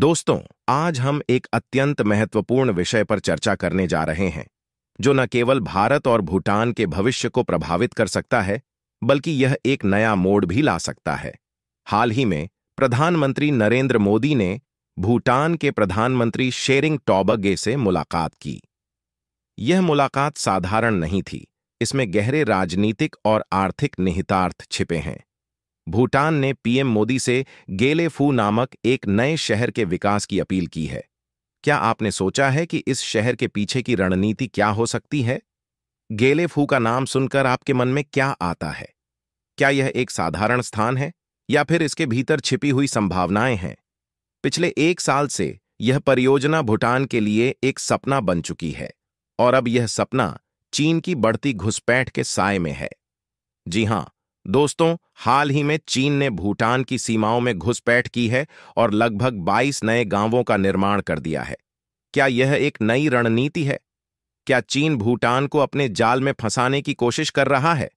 दोस्तों आज हम एक अत्यंत महत्वपूर्ण विषय पर चर्चा करने जा रहे हैं जो न केवल भारत और भूटान के भविष्य को प्रभावित कर सकता है बल्कि यह एक नया मोड़ भी ला सकता है हाल ही में प्रधानमंत्री नरेंद्र मोदी ने भूटान के प्रधानमंत्री शेरिंग टॉबगे से मुलाकात की यह मुलाकात साधारण नहीं थी इसमें गहरे राजनीतिक और आर्थिक निहितार्थ छिपे हैं भूटान ने पीएम मोदी से गेलेफू नामक एक नए शहर के विकास की अपील की है क्या आपने सोचा है कि इस शहर के पीछे की रणनीति क्या हो सकती है गेलेफू का नाम सुनकर आपके मन में क्या आता है क्या यह एक साधारण स्थान है या फिर इसके भीतर छिपी हुई संभावनाएं हैं पिछले एक साल से यह परियोजना भूटान के लिए एक सपना बन चुकी है और अब यह सपना चीन की बढ़ती घुसपैठ के साय में है जी हां दोस्तों हाल ही में चीन ने भूटान की सीमाओं में घुसपैठ की है और लगभग 22 नए गांवों का निर्माण कर दिया है क्या यह एक नई रणनीति है क्या चीन भूटान को अपने जाल में फंसाने की कोशिश कर रहा है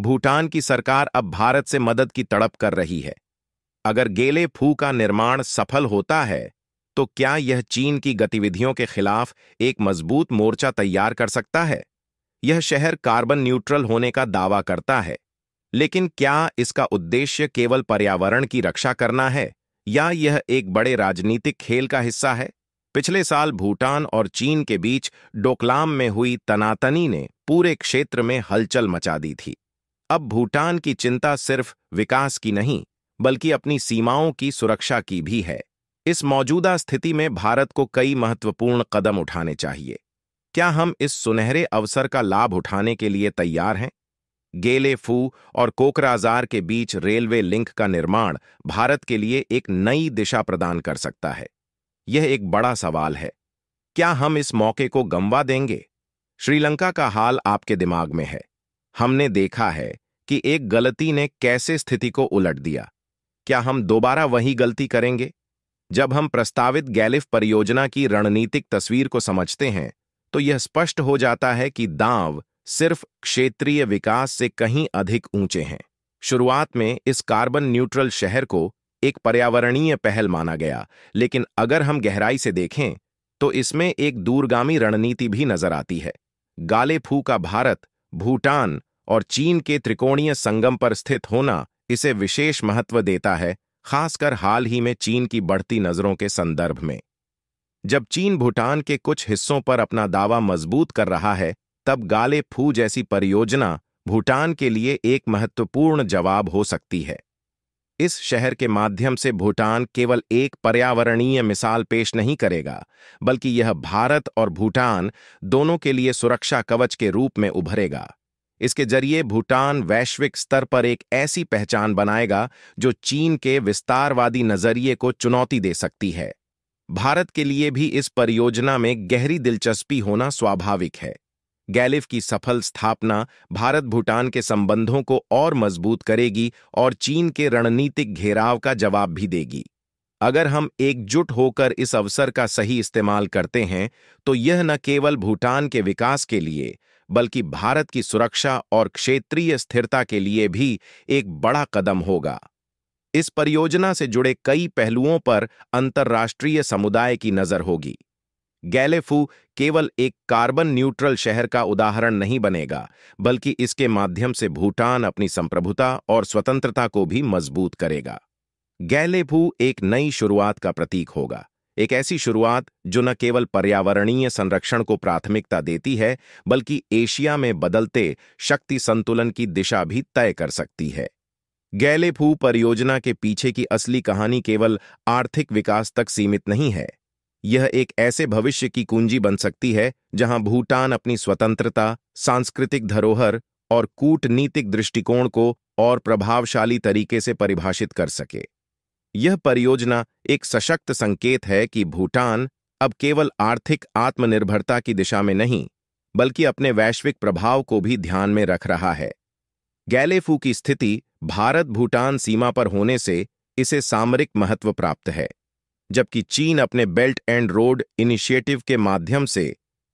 भूटान की सरकार अब भारत से मदद की तड़प कर रही है अगर गेले फू का निर्माण सफल होता है तो क्या यह चीन की गतिविधियों के खिलाफ एक मजबूत मोर्चा तैयार कर सकता है यह शहर कार्बन न्यूट्रल होने का दावा करता है लेकिन क्या इसका उद्देश्य केवल पर्यावरण की रक्षा करना है या यह एक बड़े राजनीतिक खेल का हिस्सा है पिछले साल भूटान और चीन के बीच डोकलाम में हुई तनातनी ने पूरे क्षेत्र में हलचल मचा दी थी अब भूटान की चिंता सिर्फ विकास की नहीं बल्कि अपनी सीमाओं की सुरक्षा की भी है इस मौजूदा स्थिति में भारत को कई महत्वपूर्ण कदम उठाने चाहिए क्या हम इस सुनहरे अवसर का लाभ उठाने के लिए तैयार हैं गेले फू और कोकराजार के बीच रेलवे लिंक का निर्माण भारत के लिए एक नई दिशा प्रदान कर सकता है यह एक बड़ा सवाल है क्या हम इस मौके को गंवा देंगे श्रीलंका का हाल आपके दिमाग में है हमने देखा है कि एक गलती ने कैसे स्थिति को उलट दिया क्या हम दोबारा वही गलती करेंगे जब हम प्रस्तावित गैलिफ परियोजना की रणनीतिक तस्वीर को समझते हैं तो यह स्पष्ट हो जाता है कि दांव सिर्फ क्षेत्रीय विकास से कहीं अधिक ऊंचे हैं शुरुआत में इस कार्बन न्यूट्रल शहर को एक पर्यावरणीय पहल माना गया लेकिन अगर हम गहराई से देखें तो इसमें एक दूरगामी रणनीति भी नजर आती है गालेफू का भारत भूटान और चीन के त्रिकोणीय संगम पर स्थित होना इसे विशेष महत्व देता है खासकर हाल ही में चीन की बढ़ती नजरों के संदर्भ में जब चीन भूटान के कुछ हिस्सों पर अपना दावा मजबूत कर रहा है तब गाले फू जैसी परियोजना भूटान के लिए एक महत्वपूर्ण जवाब हो सकती है इस शहर के माध्यम से भूटान केवल एक पर्यावरणीय मिसाल पेश नहीं करेगा बल्कि यह भारत और भूटान दोनों के लिए सुरक्षा कवच के रूप में उभरेगा इसके जरिए भूटान वैश्विक स्तर पर एक ऐसी पहचान बनाएगा जो चीन के विस्तारवादी नजरिए को चुनौती दे सकती है भारत के लिए भी इस परियोजना में गहरी दिलचस्पी होना स्वाभाविक है गैलिफ की सफल स्थापना भारत भूटान के संबंधों को और मजबूत करेगी और चीन के रणनीतिक घेराव का जवाब भी देगी अगर हम एकजुट होकर इस अवसर का सही इस्तेमाल करते हैं तो यह न केवल भूटान के विकास के लिए बल्कि भारत की सुरक्षा और क्षेत्रीय स्थिरता के लिए भी एक बड़ा कदम होगा इस परियोजना से जुड़े कई पहलुओं पर अंतर्राष्ट्रीय समुदाय की नज़र होगी गैलेफू केवल एक कार्बन न्यूट्रल शहर का उदाहरण नहीं बनेगा बल्कि इसके माध्यम से भूटान अपनी संप्रभुता और स्वतंत्रता को भी मजबूत करेगा गैलेफू एक नई शुरुआत का प्रतीक होगा एक ऐसी शुरुआत जो न केवल पर्यावरणीय संरक्षण को प्राथमिकता देती है बल्कि एशिया में बदलते शक्ति संतुलन की दिशा भी तय कर सकती है गैलेफू परियोजना के पीछे की असली कहानी केवल आर्थिक विकास तक सीमित नहीं है यह एक ऐसे भविष्य की कुंजी बन सकती है जहां भूटान अपनी स्वतंत्रता सांस्कृतिक धरोहर और कूटनीतिक दृष्टिकोण को और प्रभावशाली तरीके से परिभाषित कर सके यह परियोजना एक सशक्त संकेत है कि भूटान अब केवल आर्थिक आत्मनिर्भरता की दिशा में नहीं बल्कि अपने वैश्विक प्रभाव को भी ध्यान में रख रहा है गैलेफू की स्थिति भारत भूटान सीमा पर होने से इसे सामरिक महत्व प्राप्त है जबकि चीन अपने बेल्ट एंड रोड इनिशिएटिव के माध्यम से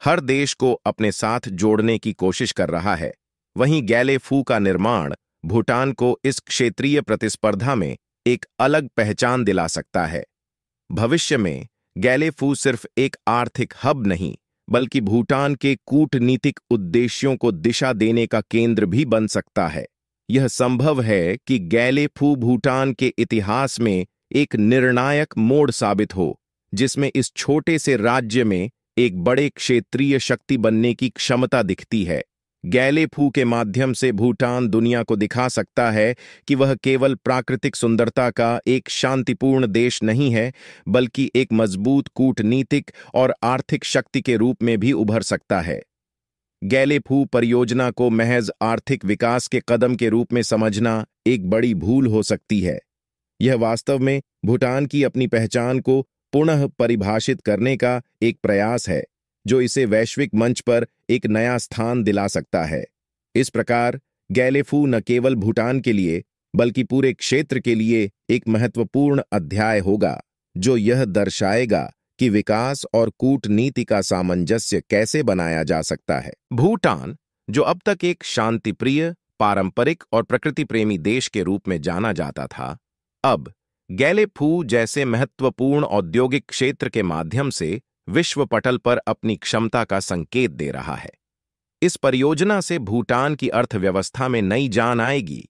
हर देश को अपने साथ जोड़ने की कोशिश कर रहा है वहीं गैले फू का निर्माण भूटान को इस क्षेत्रीय प्रतिस्पर्धा में एक अलग पहचान दिला सकता है भविष्य में गैले फू सिर्फ एक आर्थिक हब नहीं बल्कि भूटान के कूटनीतिक उद्देश्यों को दिशा देने का केंद्र भी बन सकता है यह संभव है कि गैले फू भूटान के इतिहास में एक निर्णायक मोड़ साबित हो जिसमें इस छोटे से राज्य में एक बड़े क्षेत्रीय शक्ति बनने की क्षमता दिखती है गैलेफू के माध्यम से भूटान दुनिया को दिखा सकता है कि वह केवल प्राकृतिक सुंदरता का एक शांतिपूर्ण देश नहीं है बल्कि एक मजबूत कूटनीतिक और आर्थिक शक्ति के रूप में भी उभर सकता है गैलेफू परियोजना को महज आर्थिक विकास के कदम के रूप में समझना एक बड़ी भूल हो सकती है यह वास्तव में भूटान की अपनी पहचान को पुनः परिभाषित करने का एक प्रयास है जो इसे वैश्विक मंच पर एक नया स्थान दिला सकता है इस प्रकार गैलेफू न केवल भूटान के लिए बल्कि पूरे क्षेत्र के लिए एक महत्वपूर्ण अध्याय होगा जो यह दर्शाएगा कि विकास और कूटनीति का सामंजस्य कैसे बनाया जा सकता है भूटान जो अब तक एक शांतिप्रिय पारंपरिक और प्रकृति प्रेमी देश के रूप में जाना जाता था अब फू जैसे महत्वपूर्ण औद्योगिक क्षेत्र के माध्यम से विश्व पटल पर अपनी क्षमता का संकेत दे रहा है इस परियोजना से भूटान की अर्थव्यवस्था में नई जान आएगी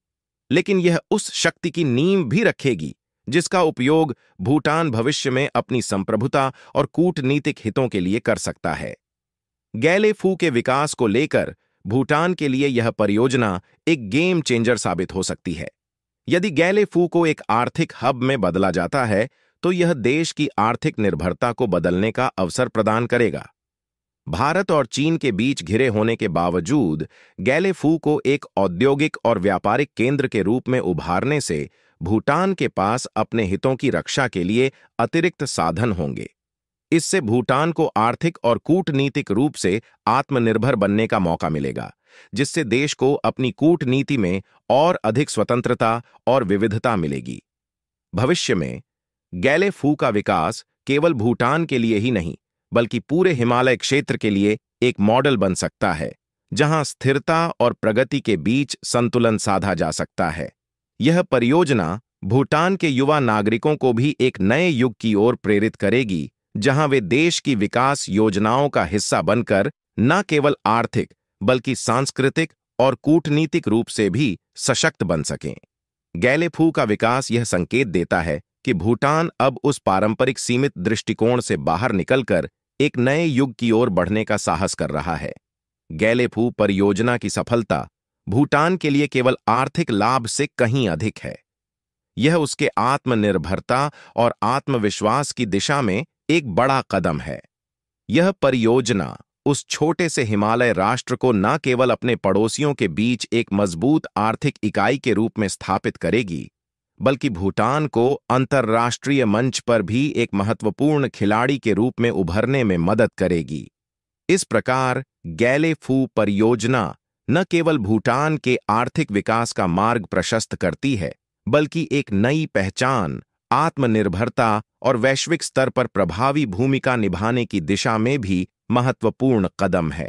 लेकिन यह उस शक्ति की नींव भी रखेगी जिसका उपयोग भूटान भविष्य में अपनी संप्रभुता और कूटनीतिक हितों के लिए कर सकता है गैलेफू के विकास को लेकर भूटान के लिए यह परियोजना एक गेम चेंजर साबित हो सकती है यदि गैले फू को एक आर्थिक हब में बदला जाता है तो यह देश की आर्थिक निर्भरता को बदलने का अवसर प्रदान करेगा भारत और चीन के बीच घिरे होने के बावजूद गैले फू को एक औद्योगिक और व्यापारिक केंद्र के रूप में उभारने से भूटान के पास अपने हितों की रक्षा के लिए अतिरिक्त साधन होंगे इससे भूटान को आर्थिक और कूटनीतिक रूप से आत्मनिर्भर बनने का मौका मिलेगा जिससे देश को अपनी कूटनीति में और अधिक स्वतंत्रता और विविधता मिलेगी भविष्य में गैले फू का विकास केवल भूटान के लिए ही नहीं बल्कि पूरे हिमालय क्षेत्र के लिए एक मॉडल बन सकता है जहां स्थिरता और प्रगति के बीच संतुलन साधा जा सकता है यह परियोजना भूटान के युवा नागरिकों को भी एक नए युग की ओर प्रेरित करेगी जहां वे देश की विकास योजनाओं का हिस्सा बनकर न केवल आर्थिक बल्कि सांस्कृतिक और कूटनीतिक रूप से भी सशक्त बन सकें गैलेफू का विकास यह संकेत देता है कि भूटान अब उस पारंपरिक सीमित दृष्टिकोण से बाहर निकलकर एक नए युग की ओर बढ़ने का साहस कर रहा है गैलेफू परियोजना की सफलता भूटान के लिए केवल आर्थिक लाभ से कहीं अधिक है यह उसके आत्मनिर्भरता और आत्मविश्वास की दिशा में एक बड़ा कदम है यह परियोजना उस छोटे से हिमालय राष्ट्र को न केवल अपने पड़ोसियों के बीच एक मजबूत आर्थिक इकाई के रूप में स्थापित करेगी बल्कि भूटान को अंतर्राष्ट्रीय मंच पर भी एक महत्वपूर्ण खिलाड़ी के रूप में उभरने में मदद करेगी इस प्रकार गैलेफू परियोजना न केवल भूटान के आर्थिक विकास का मार्ग प्रशस्त करती है बल्कि एक नई पहचान आत्मनिर्भरता और वैश्विक स्तर पर प्रभावी भूमिका निभाने की दिशा में भी महत्वपूर्ण कदम है